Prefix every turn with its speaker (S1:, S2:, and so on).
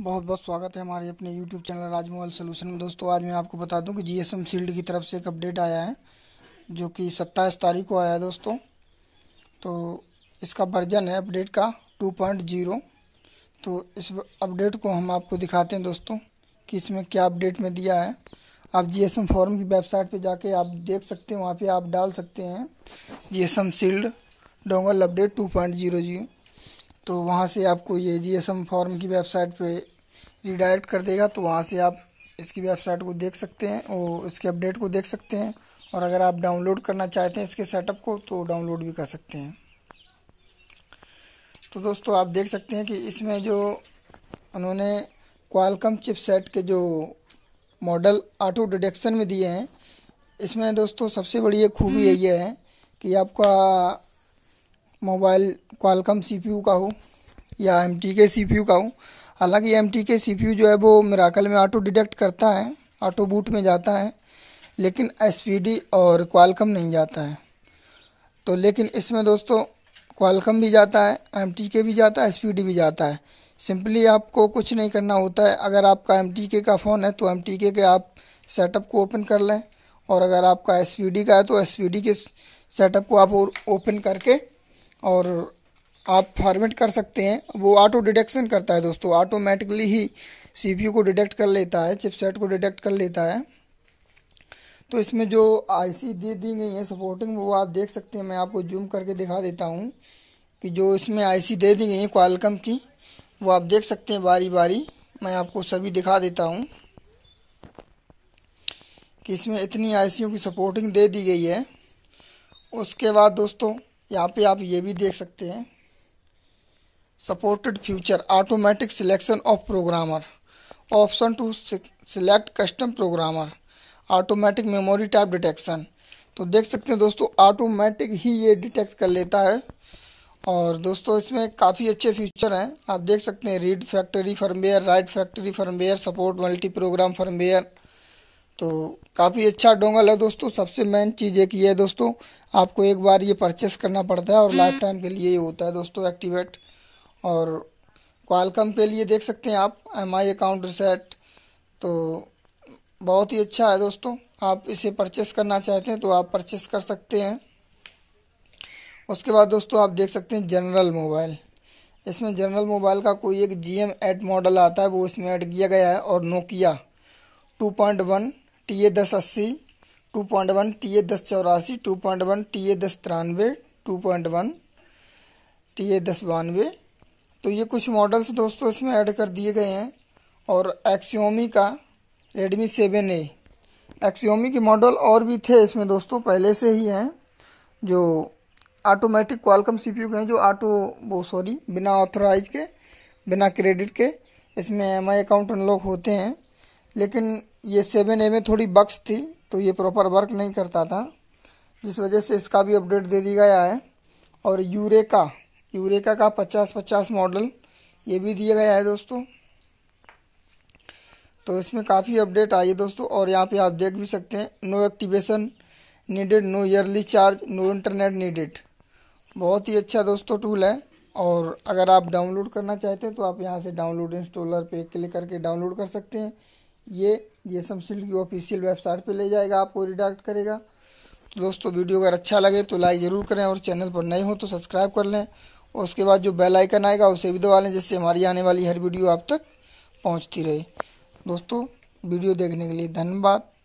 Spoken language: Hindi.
S1: बहुत बहुत स्वागत है हमारे अपने YouTube चैनल राजमोहल सोल्यूशन में दोस्तों आज मैं आपको बता दूं कि जी एस एम शील्ड की तरफ से एक अपडेट आया है जो कि सत्ताईस तारीख को आया है दोस्तों तो इसका वर्जन है अपडेट का 2.0 तो इस अपडेट को हम आपको दिखाते हैं दोस्तों कि इसमें क्या अपडेट में दिया है आप जी एस एम फॉरम की वेबसाइट पर जाके आप देख सकते हैं वहाँ पर आप डाल सकते हैं G S M shield dongle update two point zero तो वहाँ से आपको ये जी एस एम फॉर्म की वेबसाइट पे रिडायरेक्ट कर देगा तो वहाँ से आप इसकी वेबसाइट को देख सकते हैं और इसके अपडेट को देख सकते हैं और अगर आप डाउनलोड करना चाहते हैं इसके सेटअप को तो डाउनलोड भी कर सकते हैं तो दोस्तों आप देख सकते हैं कि इसमें जो उन्होंने क्वालकम चिपसेट के जो मॉडल ऑटो डिडक्शन में दिए हैं इसमें दोस्तों सबसे बड़ी एक खूबी हम्म। यही है कि आपका मोबाइल क्वालकम सीपीयू का हो या एम टी के सी का हो हालांकि एम टी के सी पी यू जो है वो मेराकल में ऑटो डिटेक्ट करता है ऑटो बूट में जाता है लेकिन एस पी डी और क्वालकम नहीं जाता है तो लेकिन इसमें दोस्तों क्वालकम भी जाता है एम टी के भी जाता है एस पी डी भी जाता है सिंपली आपको कुछ नहीं करना होता है अगर आपका एम टी के का फ़ोन है तो एम टी के के आप सेटअप को ओपन कर लें और अगर आपका एस पी डी का है तो एस पी डी के सेटअप को आप ओपन करके और आप फॉर्मेट कर सकते हैं वो ऑटो डिटेक्शन करता है दोस्तों ऑटोमेटिकली ही सीपीयू को डिटेक्ट कर लेता है चिपसेट को डिटेक्ट कर लेता है तो इसमें जो आईसी दे दी गई है सपोर्टिंग वो आप देख सकते हैं मैं आपको जूम करके दिखा देता हूँ कि जो इसमें आईसी दे दी गई है क्वालकम की वो आप देख सकते हैं बारी बारी मैं आपको सभी दिखा देता हूँ कि इसमें इतनी आई की सपोर्टिंग दे दी गई है उसके बाद दोस्तों यहाँ पे आप ये भी देख सकते हैं supported feature automatic selection of programmer option to select custom programmer automatic memory type detection तो देख सकते हैं दोस्तों ऑटोमेटिक ही ये डिटेक्ट कर लेता है और दोस्तों इसमें काफ़ी अच्छे फीचर हैं आप देख सकते हैं read factory firmware write factory firmware support multi program firmware तो काफ़ी अच्छा डोंगल है दोस्तों सबसे मेन चीज़ एक ये है दोस्तों आपको एक बार ये परचेस करना पड़ता है और लाइफ टाइम हम्म। के लिए ये होता है दोस्तों एक्टिवेट और क्वालकम के लिए देख सकते हैं आप एम आई अकाउंट रिसेट तो बहुत ही अच्छा है दोस्तों आप इसे परचेस करना चाहते हैं तो आप परचेस कर सकते हैं उसके बाद दोस्तों आप देख सकते हैं जनरल मोबाइल इसमें जनरल मोबाइल का कोई एक जी एम एड मॉडल आता है वो इसमें ऐड किया गया है और Nokia two point one T A दस अस्सी two point one T A दस चौरासी two point one T A दस तिरानवे two point one T A दस बानवे तो ये कुछ मॉडल्स दोस्तों इसमें ऐड कर दिए गए हैं और एक्सियोमी का रेडमी सेवन ए एक्सियोमी के मॉडल और भी थे इसमें दोस्तों पहले से ही हैं जो ऑटोमेटिक क्वालकम सीपीयू के हैं जो ऑटो वो सॉरी बिना ऑथोराइज के बिना क्रेडिट के इसमें एम अकाउंट अनलॉक होते हैं लेकिन ये सेवन ए में थोड़ी बक्स थी तो ये प्रॉपर वर्क नहीं करता था जिस वजह से इसका भी अपडेट दे दिया गया है और यूरेका यूरेका का पचास पचास मॉडल ये भी दिया गया है दोस्तों तो इसमें काफ़ी अपडेट आई है दोस्तों और यहाँ पे आप देख भी सकते हैं no activation needed no yearly charge no internet needed बहुत ही अच्छा दोस्तों टूल है और अगर आप डाउनलोड करना चाहते हैं तो आप यहाँ से डाउनलोड इंस्टॉलर पे क्लिक करके डाउनलोड कर सकते हैं ये ये समसील की ऑफिशियल वेबसाइट पे ले जाएगा आपको रिडाक्ट करेगा तो दोस्तों वीडियो अगर अच्छा लगे तो लाइक ज़रूर करें और चैनल पर नए हो तो सब्सक्राइब कर लें उसके बाद जो बेल आइकन आएगा उसे भी दबा लें जिससे हमारी आने वाली हर वीडियो आप तक पहुंचती रहे दोस्तों वीडियो देखने के लिए धन्यवाद